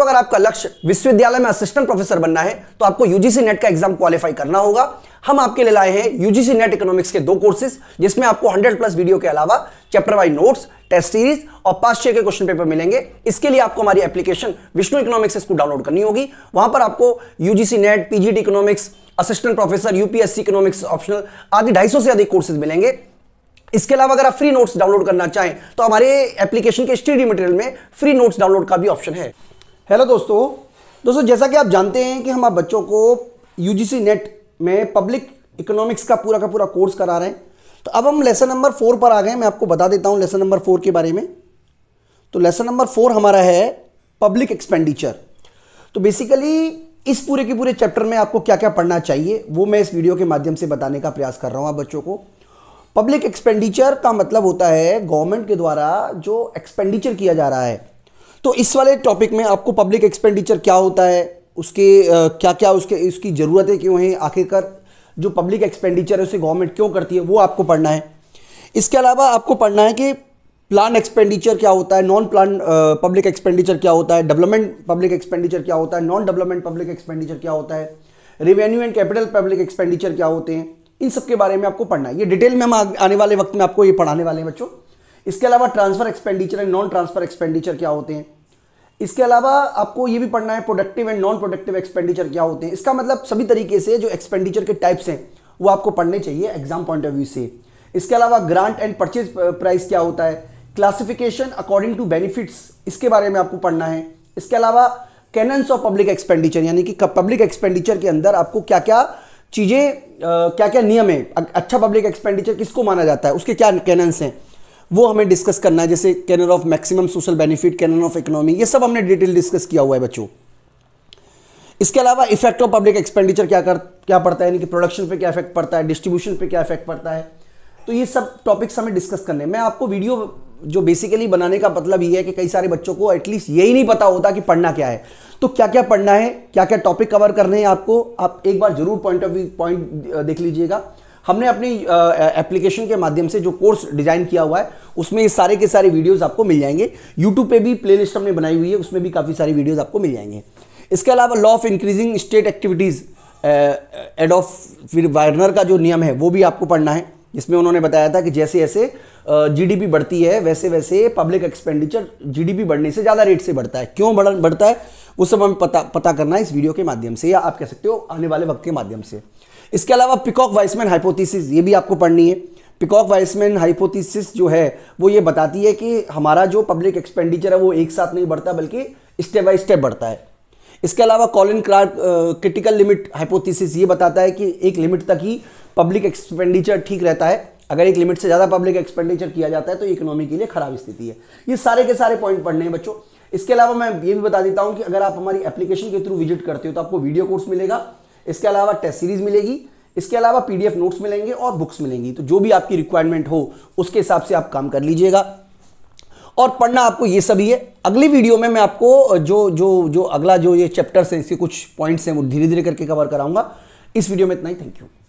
दोस्तों अगर आपका लक्ष्य विश्वविद्यालय में असिस्टेंट प्रोफेसर बनना है तो आपको यूजीसी नेट का एग्जाम क्वालिफाई करना होगा हम आपके लिए लाए हैं यूजीसी नेट इकोनॉमिक्स के दो कोर्सेज जिसमें आपको 100 प्लस वीडियो के अलावा chapter wise notes test series और पास छह के क्वेश्चन पेपर मिलेंगे इसके लिए आपको हमारी एप्लीकेशन विष्णु इकोनॉमिक्स इसको डाउनलोड करनी होगी वहां पर आपको UGC NET PGT economics assistant professor UPSC economics optional आदि ढाई से अधिक कोर्सेज मिलेंगे इसके अलावा अगर आप फ्री नोट्स डाउनलोड करना चाहें तो हमारे एप्लीकेशन के स्टडी मटेरियल में फ्री नोट्स डाउनलोड का भी ऑप्शन है हेलो दोस्तों दोस्तों जैसा कि आप जानते हैं कि हम आप बच्चों को यूजीसी नेट में पब्लिक इकोनॉमिक्स का पूरा का पूरा कोर्स करा रहे हैं तो अब हम लेसन नंबर फोर पर आ गए मैं आपको बता देता हूँ लेसन नंबर फोर के बारे में तो लेसन नंबर फोर हमारा है पब्लिक एक्सपेंडिचर तो बेसिकली इस पूरे के पूरे चैप्टर में आपको क्या क्या पढ़ना चाहिए वो मैं इस वीडियो के माध्यम से बताने का प्रयास कर रहा हूँ आप बच्चों को पब्लिक एक्सपेंडिचर का मतलब होता है गवर्नमेंट के द्वारा जो एक्सपेंडिचर किया जा रहा है तो इस वाले टॉपिक में आपको पब्लिक एक्सपेंडिचर क्या होता है उसके क्या क्या उसके उसकी ज़रूरतें क्यों हैं आखिरकार जो पब्लिक एक्सपेंडिचर है उसे गवर्नमेंट क्यों करती है वो आपको पढ़ना है इसके अलावा आपको पढ़ना है कि प्लान एक्सपेंडिचर क्या होता है नॉन प्लान पब्लिक एक्सपेंडिचर क्या होता है डेवलपमेंट पब्लिक एक्सपेंडिचर क्या होता है नॉन डेवलपमेंट पब्लिक एक्सपेंडिचर क्या होता है revenue and capital public expenditure क्या होते हैं इन सब के बारे में आपको पढ़ना है ये डिटेल में हम आने वाले वक्त में आपको ये पढ़ाने वाले हैं बच्चों इसके अलावा transfer expenditure and non transfer expenditure क्या होते हैं इसके अलावा आपको ये भी पढ़ना है productive and non productive expenditure क्या होते हैं इसका मतलब सभी तरीके से जो एक्सपेंडिचर के टाइप्स हैं वो आपको पढ़ने चाहिए एग्जाम पॉइंट ऑफ व्यू से इसके अलावा ग्रांट एंड परचेज प्राइस क्या होता है क्लासिफिकेशन अकॉर्डिंग टू बेनिफिट्स इसके बारे में आपको पढ़ना है इसके अलावा कैनन्स ऑफ पब्लिक एक्सपेंडिचर यानी कि पब्लिक एक्सपेंडिचर के अंदर आपको क्या क्या चीज़ें क्या क्या नियम है अच्छा पब्लिक एक्सपेंडिचर किसको माना जाता है उसके क्या कैनन्स हैं वो हमें डिस्कस करना है जैसे canon of maximum social benefit canon of economy ये सब हमने डिटेल डिस्कस किया हुआ है बच्चों इसके अलावा इफेक्ट ऑफ पब्लिक एक्सपेंडिचर क्या कर क्या पड़ता है यानी कि प्रोडक्शन पे क्या इफेक्ट पड़ता है डिस्ट्रीब्यूशन पे क्या इफेक्ट पड़ता है तो ये सब टॉपिक्स हमें डिस्कस करने मैं आपको वीडियो जो बेसिकली बनाने का मतलब ये है कि कई सारे बच्चों को एटलीस्ट यही नहीं पता होता कि पढ़ना क्या है तो क्या क्या पढ़ना है क्या क्या टॉपिक कवर करने हैं आपको आप एक बार जरूर पॉइंट ऑफ व्यू पॉइंट देख लीजिएगा हमने अपनी एप्लीकेशन के माध्यम से जो कोर्स डिजाइन किया हुआ है उसमें इस सारे के सारे वीडियोस आपको मिल जाएंगे यूट्यूब पे भी प्लेलिस्ट हमने बनाई हुई है उसमें भी काफ़ी सारी वीडियोस आपको मिल जाएंगे इसके अलावा law of increasing state activities aid of फिर वायरनर का जो नियम है वो भी आपको पढ़ना है जिसमें उन्होंने बताया था कि जैसे जैसे जीडीपी बढ़ती है वैसे वैसे पब्लिक एक्सपेंडिचर जीडीपी बढ़ने से ज़्यादा रेट से बढ़ता है क्यों बढ़ बढ़ता है वो सब हमें पता पता करना है इस वीडियो के माध्यम से या आप कह सकते हो आने वाले वक्त के माध्यम से इसके अलावा पिकॉक वाइसमैन हाइपोथीसिस ये भी आपको पढ़नी है पिकॉक वाइसमैन हाइपोथीसिस जो है वो ये बताती है कि हमारा जो पब्लिक एक्सपेंडिचर है वो एक साथ नहीं बढ़ता बल्कि स्टेप बाय स्टेप बढ़ता है इसके अलावा Colin Clark critical limit hypothesis ये बताता है कि एक लिमिट तक ही पब्लिक एक्सपेंडिचर ठीक रहता है अगर एक लिमिट से ज़्यादा पब्लिक एक्सपेंडिचर किया जाता है तो इकोनॉमी के लिए खराब स्थिति है ये सारे के सारे पॉइंट पढ़ने हैं बच्चों इसके अलावा मैं ये भी बता देता हूँ कि अगर आप हमारी एप्लीकेशन के थ्रू विजिट करते हो तो आपको वीडियो कोर्स मिलेगा इसके अलावा टेस्ट सीरीज मिलेगी इसके अलावा पीडीएफ नोट्स मिलेंगे और बुक्स मिलेंगी तो जो भी आपकी रिक्वायरमेंट हो उसके हिसाब से आप काम कर लीजिएगा और पढ़ना आपको ये सभी है अगली वीडियो में मैं आपको जो जो जो अगला जो ये चैप्टर्स हैं इसके कुछ पॉइंट्स हैं वो धीरे धीरे करके कवर कराऊंगा इस वीडियो में इतना ही थैंक यू